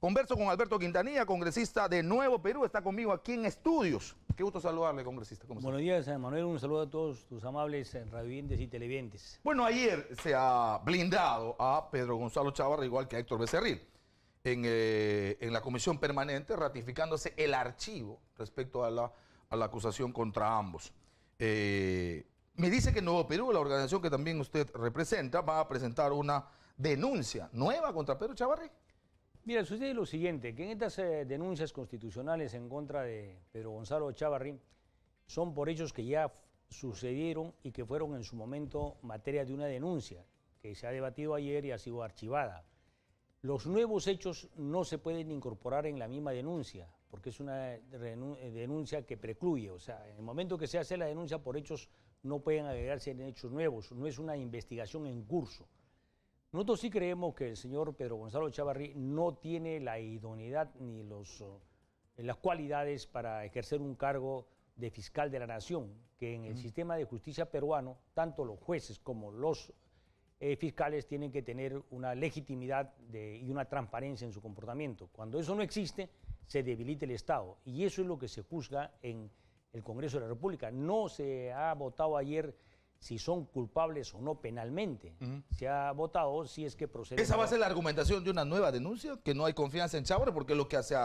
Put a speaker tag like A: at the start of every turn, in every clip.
A: Converso con Alberto Quintanilla, congresista de Nuevo Perú, está conmigo aquí en estudios. Qué gusto saludarle, congresista. Buenos días, eh, Manuel.
B: Un saludo a todos tus amables eh, radivientes y televidentes.
A: Bueno, ayer se ha blindado a Pedro Gonzalo Chavarra, igual que a Héctor Becerril, eh, en, la comisión permanente, ratificándose el archivo respecto a la, a la acusación contra ambos. Eh, me dice que Nuevo Perú, la organización que también usted representa, va a presentar una denuncia nueva contra Pedro Chavarri. Mira, sucede lo siguiente, que en estas eh, denuncias constitucionales en contra de
B: Pedro Gonzalo Chavarri son por hechos que ya sucedieron y que fueron en su momento materia de una denuncia que se ha debatido ayer y ha sido archivada. Los nuevos hechos no se pueden incorporar en la misma denuncia, porque es una eh, eh, denuncia que precluye, o sea, en el momento que se hace la denuncia por hechos no pueden agregarse en hechos nuevos, no es una investigación en curso. Nosotros sí creemos que el señor Pedro Gonzalo Chavarri no tiene la idoneidad ni los, oh, las cualidades para ejercer un cargo de fiscal de la nación, que en el sistema de justicia peruano, tanto los jueces como los eh, fiscales tienen que tener una legitimidad y una transparencia en su comportamiento. Cuando eso no existe, se debilita el Estado. Y eso es lo que se juzga en el Congreso de la República. No se ha votado ayer si son culpables o no penalmente. Se ha votado si es que procede. ¿Esa va a ser la argumentación
A: de una nueva denuncia? Que no hay confianza en Chávez porque lo que hace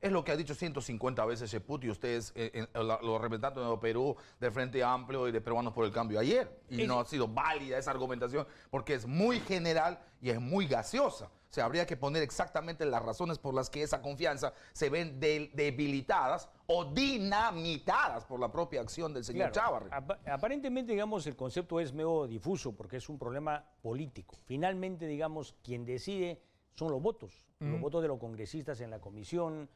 A: es lo que ha dicho 150 veces Cheput y ustedes, eh, en, eh, los representantes de Perú, de Frente Amplio y de Peruanos por el Cambio ayer. Y no ha sido válida esa argumentación porque es muy general y es muy gaseosa. O sea, habría que poner exactamente las razones por las que esa confianza se ven debilitadas o dinamitadas por la propia acción del señor Chávarri.
B: Aparentemente, digamos, el concepto es medio difuso porque es un problema político. Finalmente, digamos, quien decide son los votos, los mm. votos de los congresistas en la comisión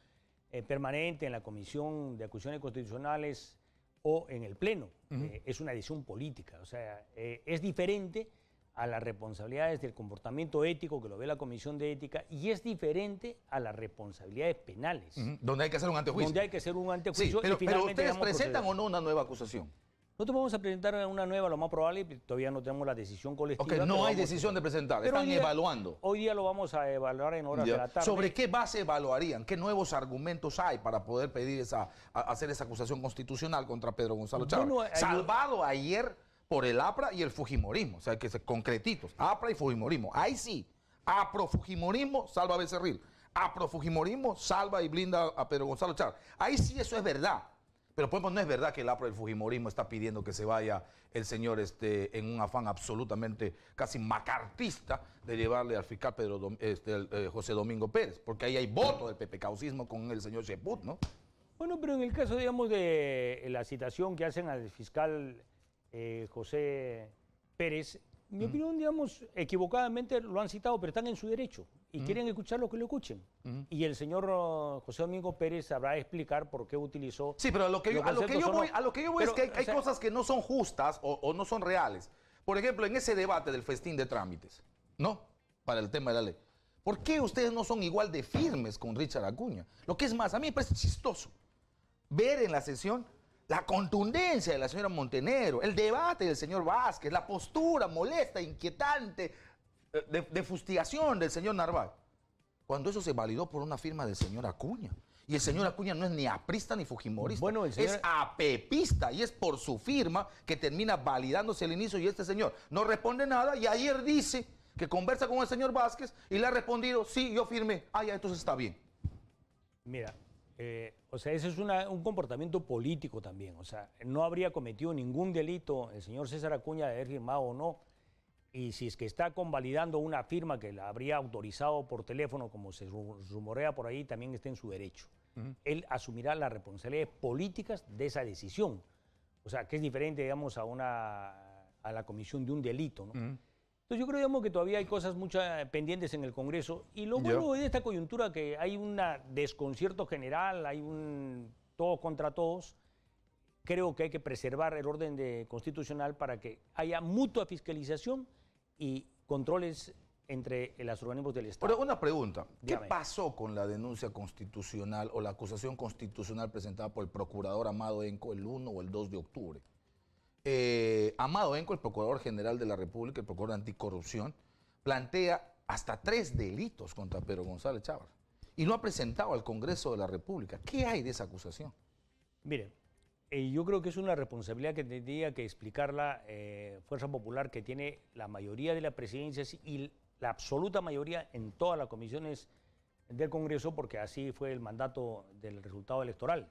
B: eh, permanente, en la comisión de acusaciones constitucionales o en el Pleno. Eh, es una decisión política, o sea, eh, es diferente a las responsabilidades del comportamiento ético que lo ve la Comisión de Ética y es diferente a las responsabilidades penales. Donde hay que hacer un antejuicio. Donde hay que hacer un antejuicio. pero, ustedes presentan o
A: no una nueva acusación.
B: Nosotros vamos a presentar una nueva, lo más probable,
A: todavía no tenemos la decisión colectiva. Ok, no hay decisión de presentar, están evaluando. Hoy día lo vamos a evaluar en horas de la tarde. ¿Sobre qué base evaluarían? ¿Qué nuevos argumentos hay para poder pedir esa, hacer esa acusación constitucional contra Pedro Gonzalo Chávez? Salvado ayer por el APRA y el Fujimorismo, o sea, que se concretitos, APRA y Fujimorismo. Ahí sí, APRO-Fujimorismo salva a Becerril, APRO-Fujimorismo salva y blinda a Pedro Gonzalo Chávez. Ahí sí eso es verdad, pero pues no es verdad que el APRA el Fujimorismo está pidiendo que se vaya el señor este, en un afán absolutamente casi macartista de llevarle al fiscal Pedro este, eh, José Domingo Pérez, porque ahí hay voto del pepecausismo con el señor Sheput, ¿no? Bueno, pero en
B: el caso, digamos, de la citación que hacen al fiscal eh, José Pérez, mi opinión, digamos, equivocadamente lo han citado, pero están en su derecho y quieren escuchar lo que lo escuchen. Y el señor uh, José Domingo Pérez sabrá explicar por qué
A: utilizó. Sí, pero a lo que yo, voy, es que hay, cosas que no son justas o, o, no son reales. Por ejemplo, en ese debate del festín de trámites, ¿no? Para el tema de la ley. ¿Por qué ustedes no son igual de firmes con Richard Acuña? Lo que es más, a mí me parece chistoso ver en la sesión la contundencia de la señora Montenegro, el debate del señor Vázquez, la postura molesta, inquietante, eh, de, fustigación del señor Narváez. Cuando eso se validó por una firma del señor Acuña. Y el señor Acuña no es ni aprista ni fujimorista. Bueno, Es apepista y es por su firma que termina validándose el inicio. Y este señor no responde nada y ayer dice que conversa con el señor Vázquez y le ha respondido, sí, yo firmé. Ah, ya, entonces está bien.
B: Mira, eh, o sea, ese es un comportamiento político también. O sea, no habría cometido ningún delito el señor César Acuña de haber firmado o no. Y si es que está convalidando una firma que la habría autorizado por teléfono, como se rumorea por ahí, también está en su derecho. Él asumirá las responsabilidades políticas de esa decisión. O sea, que es diferente, digamos, a, una, a la comisión de un delito. ¿no? Entonces yo creo digamos, que todavía hay cosas muchas eh, pendientes en el Congreso y luego bueno de esta coyuntura que hay un desconcierto general, hay un todo contra todos, creo que hay que preservar el orden de, constitucional para que haya mutua fiscalización y controles entre los organismos del Estado.
A: Pero una pregunta. ¿Qué pasó con la denuncia constitucional o la acusación constitucional presentada por el procurador Amado Enco el 1 o el 2 de octubre? Eh, Amado Enco, el Procurador General de la República, el Procurador Anticorrupción, plantea hasta tres delitos contra Pedro González Chávez y no ha presentado al Congreso de la República. ¿Qué hay de esa acusación?
B: Mire, eh, yo creo que es una responsabilidad que tendría que explicar la eh, Fuerza Popular que tiene la mayoría de las presidencias y la absoluta mayoría en todas las comisiones del Congreso porque así fue el mandato del resultado electoral.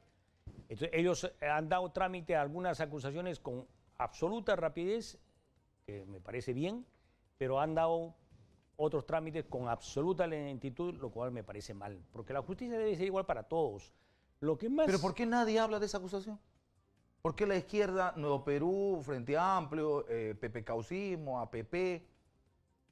B: Entonces, ellos han dado trámite a algunas acusaciones con absoluta rapidez, que me parece bien, pero han dado otros trámites con absoluta
A: lentitud, lo cual me parece mal, porque la justicia debe ser igual para todos. Lo que más... ¿Pero por qué nadie habla de esa acusación? ¿Por qué la izquierda, Nuevo Perú, Frente Amplio, eh, PP causismo APP,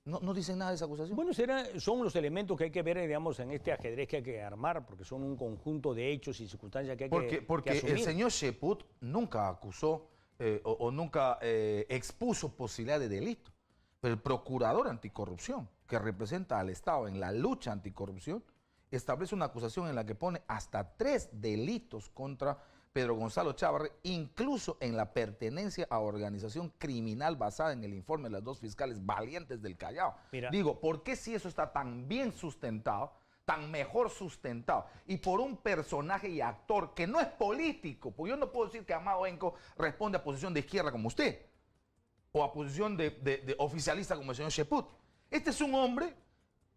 A: no, no, dicen nada de esa acusación? Bueno, será, son los elementos
B: que hay que ver, digamos, en este ajedrez que hay que armar, porque son un conjunto de hechos y circunstancias que hay que que Porque el señor
A: Sheput nunca acusó eh, o, nunca eh, expuso posibilidad de delito. Pero el procurador anticorrupción, que representa al Estado en la lucha anticorrupción, establece una acusación en la que pone hasta tres delitos contra Pedro Gonzalo Chávarre, incluso en la pertenencia a organización criminal basada en el informe de las dos fiscales valientes del Callao. Digo, ¿por qué si eso está tan bien sustentado? mejor sustentado y por un personaje y actor que no es político, pues yo no puedo decir que Amado Enco responde a posición de izquierda como usted o a posición de, oficialista como el señor Sheput. Este es un hombre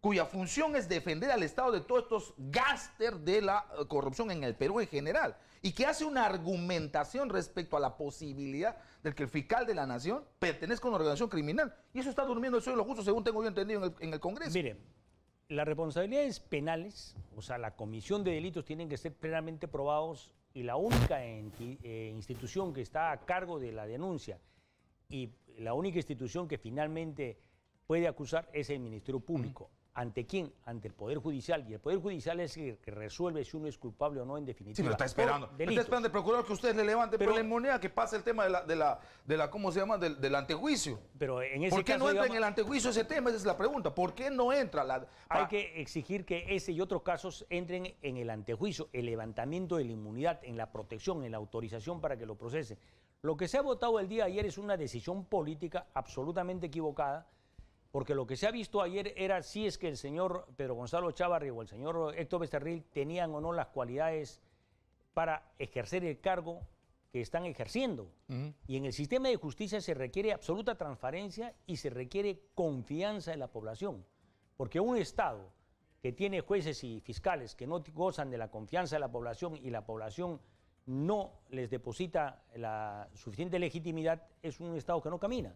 A: cuya función es defender al Estado de todos estos gáster de la eh, corrupción en el Perú en general, y que hace una argumentación respecto a la posibilidad de que el fiscal de la nación pertenezca a una organización criminal. Y eso está durmiendo el suelo justos según tengo yo entendido en el, en el Congreso. Mire, las
B: responsabilidades penales, o sea, la comisión de delitos tienen que ser plenamente probados y la única eh, institución que está a cargo de la denuncia y la única institución que finalmente puede acusar es el Ministerio Público. ¿Ante quién? Ante el Poder Judicial. Y el Poder Judicial es el que resuelve si uno es culpable o no en definitiva. Sí, pero está esperando. está
A: esperando el procurador que usted le levante por pues, la inmunidad, que pase el tema de la, de la, ¿cómo se llama? Del, antejuicio. Pero en ese ¿Por qué no entra en el antejuicio ese tema? Esa es la pregunta. ¿Por qué no entra? La, Hay
B: que exigir que ese y otros casos entren en el antejuicio, el levantamiento de la inmunidad, en la protección, en la autorización para que lo procesen. Lo que se ha votado el día de ayer es una decisión política absolutamente equivocada porque lo que se ha visto ayer era si es que el señor Pedro Gonzalo Chávarri o el señor Héctor Becerril tenían o no las cualidades para ejercer el cargo que están ejerciendo. Y en el sistema de justicia se requiere absoluta transparencia y se requiere confianza de la población, porque un Estado que tiene jueces y fiscales que no gozan de la confianza de la población y la población no les deposita la suficiente legitimidad, es un Estado que no camina.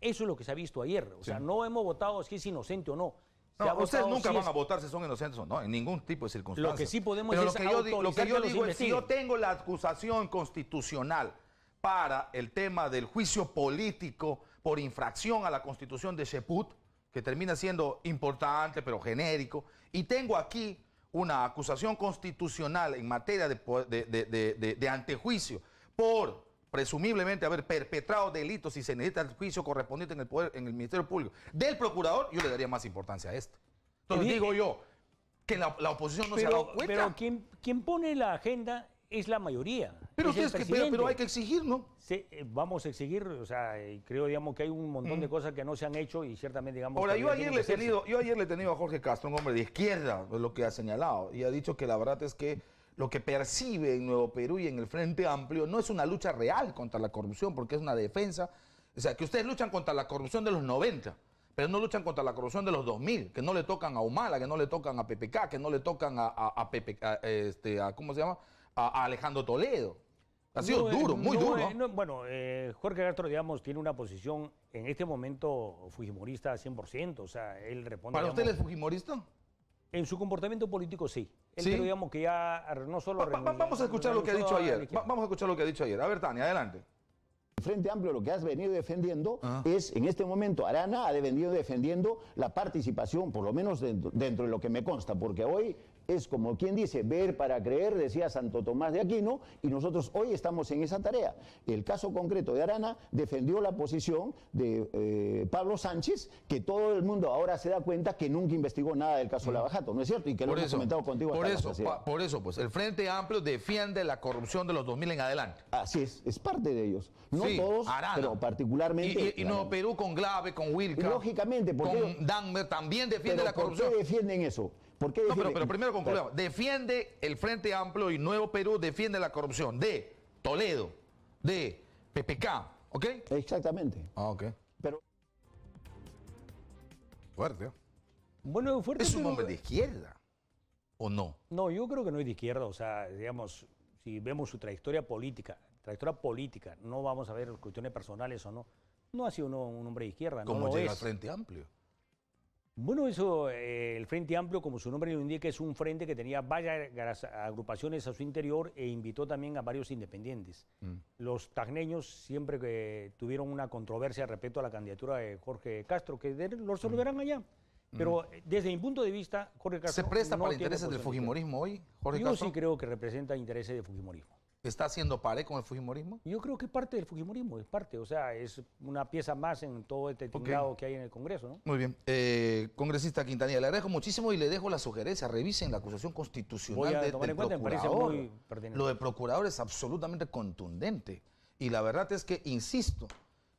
B: Eso es lo que se ha visto ayer. O sea, no hemos votado si es inocente o no. ustedes nunca van a
A: votar si son inocentes o no, en ningún tipo de circunstancia. Lo que sí podemos es que yo, digo si yo tengo la acusación constitucional para el tema del juicio político por infracción a la constitución de Sheput, que termina siendo importante pero genérico, y tengo aquí una acusación constitucional en materia de, de, antejuicio por presumiblemente haber perpetrado delitos y se necesita el juicio correspondiente en el, poder, en el Ministerio Público del Procurador, yo le daría más importancia a esto. Entonces digo yo, que la, oposición no se ha dado cuenta. Pero quien, quien pone la agenda es la
B: mayoría. Pero, hay que exigir, ¿no? Sí, eh, vamos a exigir, o sea, creo digamos que hay un montón de mm. cosas que no se han hecho y ciertamente digamos... yo ayer, le he tenido,
A: yo ayer le he tenido a Jorge Castro, un hombre de izquierda, lo que ha señalado, y ha dicho que la verdad es que lo que percibe en Nuevo Perú y en el Frente Amplio no es una lucha real contra la corrupción, porque es una defensa, o sea, que ustedes luchan contra la corrupción de los 90, pero no luchan contra la corrupción de los 2000, que no le tocan a Humala, que no le tocan a PPK, que no le tocan a, PPK, este, a ¿cómo se llama?, a, Alejandro Toledo.
B: Ha sido eh, duro, muy duro. Eh,
A: bueno, eh,
B: Jorge Castro, digamos, tiene una posición en este momento fujimorista 100%, o sea, él responde... ¿Para usted es fujimorista? En su comportamiento político, sí. Él digamos, que ya no solo... vamos a escuchar lo que ha dicho ayer.
A: vamos a escuchar lo que ha dicho ayer. A ver, Tania, adelante.
B: Frente Amplio lo que has venido defendiendo ah. es, en este momento, Arana ha venido defendiendo la participación, por lo menos dentro, de lo que me consta, porque hoy es como quien dice, ver para creer, decía Santo Tomás de Aquino, y nosotros hoy estamos en esa tarea. El caso concreto de Arana defendió la posición de eh, Pablo Sánchez, que todo el mundo ahora se da cuenta que nunca investigó nada del caso mm. Lavajato, ¿no es cierto? Y que lo hemos comentado contigo. Por eso,
A: por eso, pues, el Frente Amplio defiende la corrupción de los 2000 en adelante. Así es, es parte de ellos. No todos, pero particularmente... Y, no, Perú con Glave, con Wilka. Lógicamente, porque... Con también defiende la corrupción. defienden eso? no, pero, primero concluyamos. Defiende el Frente Amplio y Nuevo Perú, defiende la corrupción de Toledo, de PPK, ¿ok? Exactamente. Ah, ok. Pero... Fuerte. ¿eh? Bueno, fuerte. Es un hombre de izquierda, ¿o no?
B: No, yo creo que no es de izquierda. O sea, digamos, si vemos su trayectoria política, trayectoria política, no vamos a ver cuestiones personales o no. No ha sido un, hombre de izquierda. ¿Cómo no llega es? al Frente Amplio? Bueno, eso, eh, el Frente Amplio, como su nombre lo indica, es un frente que tenía varias agrupaciones a su interior e invitó también a varios independientes. Mm. Los tagneños siempre tuvieron una controversia respecto a la candidatura de Jorge Castro, que lo mm. resolverán allá. Mm. Pero eh, desde mi punto de vista, Jorge Castro... ¿Se presta para intereses del Fujimorismo hoy, Jorge Yo sí creo que representa intereses de Fujimorismo está haciendo pared con el Fujimorismo? Yo creo que es parte del Fujimorismo, es parte, o sea, es una pieza más
A: en todo este tinglado
B: que hay en el Congreso, ¿no?
A: Muy bien. Eh, congresista Quintanilla, le agradezco muchísimo y le dejo la sugerencia, revisen la acusación constitucional de, del procurador. Lo de procurador es absolutamente contundente y la verdad es que, insisto,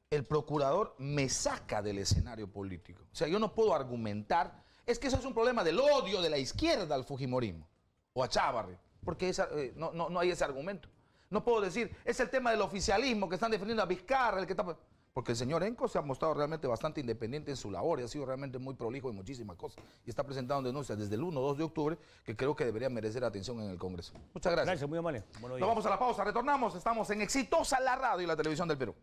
A: el procurador me saca del escenario político. O sea, yo no puedo argumentar, es que eso es un problema del odio de la izquierda al Fujimorismo o a Chávarri porque esa, eh, no, no, hay ese argumento. No puedo decir, es el tema del oficialismo que están defendiendo a Vizcarra, el que está... Porque el señor Enco se ha mostrado realmente bastante independiente en su labor y ha sido realmente muy prolijo en muchísimas cosas. Y está presentando denuncias desde el 1 2 de octubre que creo que debería merecer atención en el Congreso. Muchas gracias. Gracias, muy amable. Nos vamos a la pausa, retornamos. Estamos en Exitosa la radio y la televisión del Perú.